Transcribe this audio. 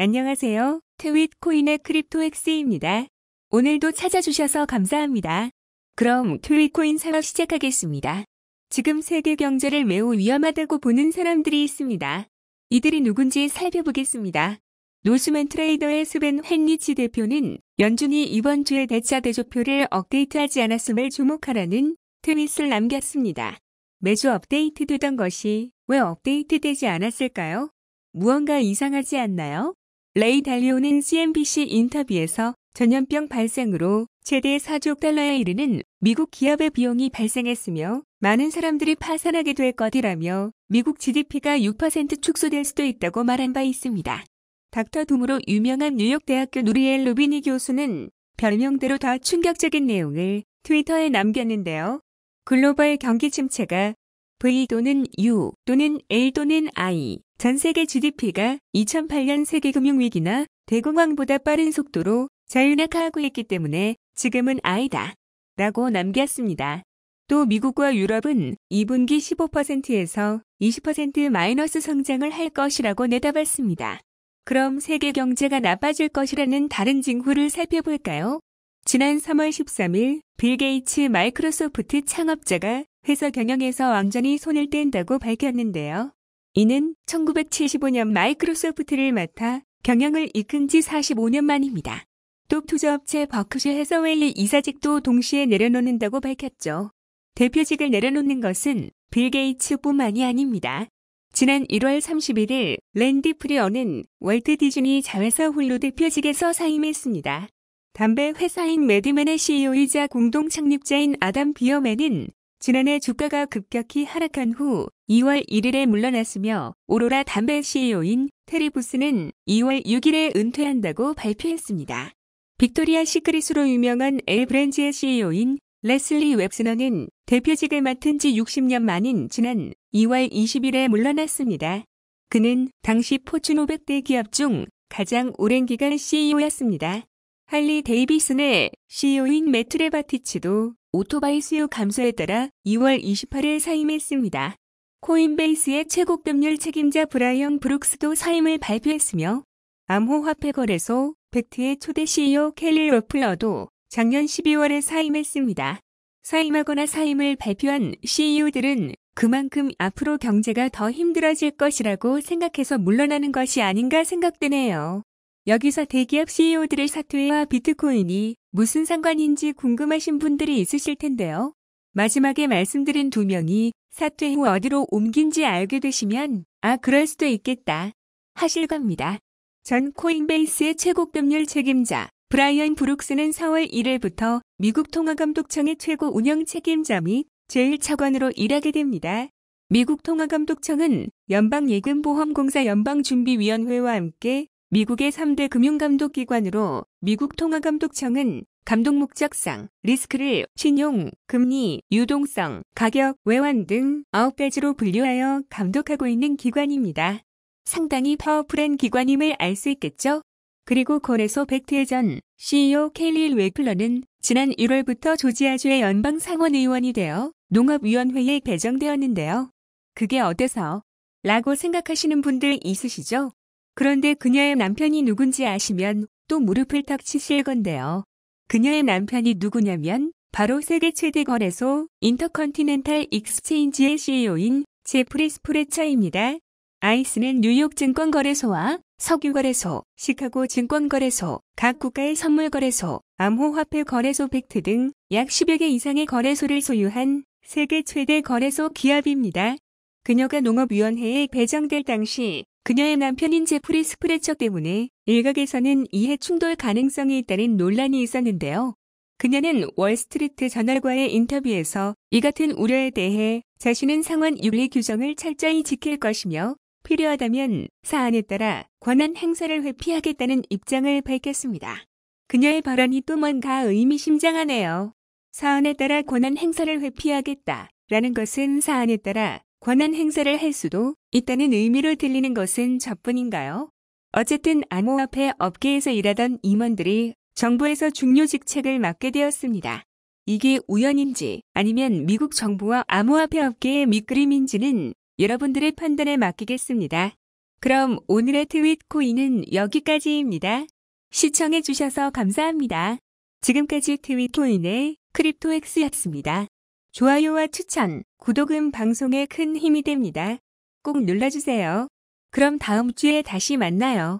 안녕하세요. 트윗 코인의 크립토 엑스입니다. 오늘도 찾아주셔서 감사합니다. 그럼 트윗 코인 사업 시작하겠습니다. 지금 세계 경제를 매우 위험하다고 보는 사람들이 있습니다. 이들이 누군지 살펴보겠습니다. 노스맨 트레이더의 스벤 헨리치 대표는 연준이 이번 주에 대차 대조표를 업데이트하지 않았음을 주목하라는 트윗을 남겼습니다. 매주 업데이트되던 것이 왜 업데이트되지 않았을까요? 무언가 이상하지 않나요? 레이 달리오는 CNBC 인터뷰에서 전염병 발생으로 최대 4조 달러에 이르는 미국 기업의 비용이 발생했으며 많은 사람들이 파산하게 될 것이라며 미국 GDP가 6% 축소될 수도 있다고 말한 바 있습니다. 닥터 둠으로 유명한 뉴욕대학교 누리엘 로비니 교수는 별명대로 다 충격적인 내용을 트위터에 남겼는데요. 글로벌 경기 침체가 V 또는 U 또는 L 또는 I 전 세계 GDP가 2008년 세계 금융위기나 대공황보다 빠른 속도로 자유낙하하고 있기 때문에 지금은 아이다. 라고 남겼습니다. 또 미국과 유럽은 2분기 15%에서 20% 마이너스 성장을 할 것이라고 내다봤습니다. 그럼 세계 경제가 나빠질 것이라는 다른 징후를 살펴볼까요? 지난 3월 13일 빌 게이츠 마이크로소프트 창업자가 회사 경영에서 왕전히 손을 뗀다고 밝혔는데요. 이는 1975년 마이크로소프트를 맡아 경영을 이끈 지 45년 만입니다. 또 투자업체 버크셔 해서웰리 이사직도 동시에 내려놓는다고 밝혔죠. 대표직을 내려놓는 것은 빌 게이츠뿐만이 아닙니다. 지난 1월 31일 랜디 프리어는 월트 디즈니 자회사 홀로 대표직에서 사임했습니다. 담배 회사인 매드맨의 CEO이자 공동 창립자인 아담 비어맨은 지난해 주가가 급격히 하락한 후 2월 1일에 물러났으며 오로라 담배 CEO인 테리 부스는 2월 6일에 은퇴한다고 발표했습니다. 빅토리아 시크릿으로 유명한 엘 브랜지의 CEO인 레슬리 웹스너는 대표직을 맡은 지 60년 만인 지난 2월 20일에 물러났습니다. 그는 당시 포춘 500대 기업 중 가장 오랜 기간 CEO였습니다. 할리 데이비슨의 CEO인 매트레바티치도 오토바이 수요 감소에 따라 2월 28일 사임했습니다. 코인베이스의 최고급률 책임자 브라이언 브룩스도 사임을 발표했으며 암호화폐 거래소 벡트의 초대 CEO 켈리 워플러도 작년 12월에 사임했습니다. 사임하거나 사임을 발표한 CEO들은 그만큼 앞으로 경제가 더 힘들어질 것이라고 생각해서 물러나는 것이 아닌가 생각되네요. 여기서 대기업 CEO들의 사퇴와 아, 비트코인이 무슨 상관인지 궁금하신 분들이 있으실 텐데요. 마지막에 말씀드린 두 명이 사퇴 후 어디로 옮긴지 알게 되시면 아 그럴 수도 있겠다 하실 겁니다. 전 코인베이스의 최고급률 책임자 브라이언 브룩스는 4월 1일부터 미국 통화감독청의 최고 운영 책임자 및 제1차관으로 일하게 됩니다. 미국 통화감독청은 연방예금보험공사 연방준비위원회와 함께 미국의 3대 금융감독기관으로 미국 통화감독청은 감독 목적상, 리스크를 신용, 금리, 유동성, 가격, 외환 등 9가지로 분류하여 감독하고 있는 기관입니다. 상당히 파워풀한 기관임을 알 수 있겠죠? 그리고 거래소 백트의전 CEO 켈리 웨플러는 지난 1월부터 조지아주의 연방 상원 의원이 되어 농업위원회에 배정되었는데요. 그게 어때서? 라고 생각하시는 분들 있으시죠? 그런데 그녀의 남편이 누군지 아시면 또 무릎을 탁 치실 건데요. 그녀의 남편이 누구냐면 바로 세계 최대 거래소 인터컨티넨탈 익스체인지의 CEO인 제프리 스프레처입니다. 아이스는 뉴욕 증권거래소와 석유거래소, 시카고 증권거래소, 각 국가의 선물거래소, 암호화폐거래소 팩트 등 약 10여 개 이상의 거래소를 소유한 세계 최대 거래소 기업입니다. 그녀가 농업위원회에 배정될 당시 그녀의 남편인 제프리 스프레처 때문에 일각에서는 이해 충돌 가능성이 있다는 논란이 있었는데요. 그녀는 월스트리트 저널과의 인터뷰에서 이 같은 우려에 대해 자신은 상원 윤리 규정을 철저히 지킬 것이며 필요하다면 사안에 따라 권한 행사를 회피하겠다는 입장을 밝혔습니다. 그녀의 발언이 또 뭔가 의미심장하네요. 사안에 따라 권한 행사를 회피하겠다라는 것은 사안에 따라 권한 행사를 할 수도 있다는 의미로 들리는 것은 저뿐인가요? 어쨌든 암호화폐 업계에서 일하던 임원들이 정부에서 중요 직책을 맡게 되었습니다. 이게 우연인지 아니면 미국 정부와 암호화폐 업계의 밑그림인지는 여러분들의 판단에 맡기겠습니다. 그럼 오늘의 트윗 코인은 여기까지입니다. 시청해주셔서 감사합니다. 지금까지 트윗 코인의 크립토엑스였습니다. 좋아요와 추천, 구독은 방송에 큰 힘이 됩니다. 꼭 눌러주세요. 그럼 다음 주에 다시 만나요.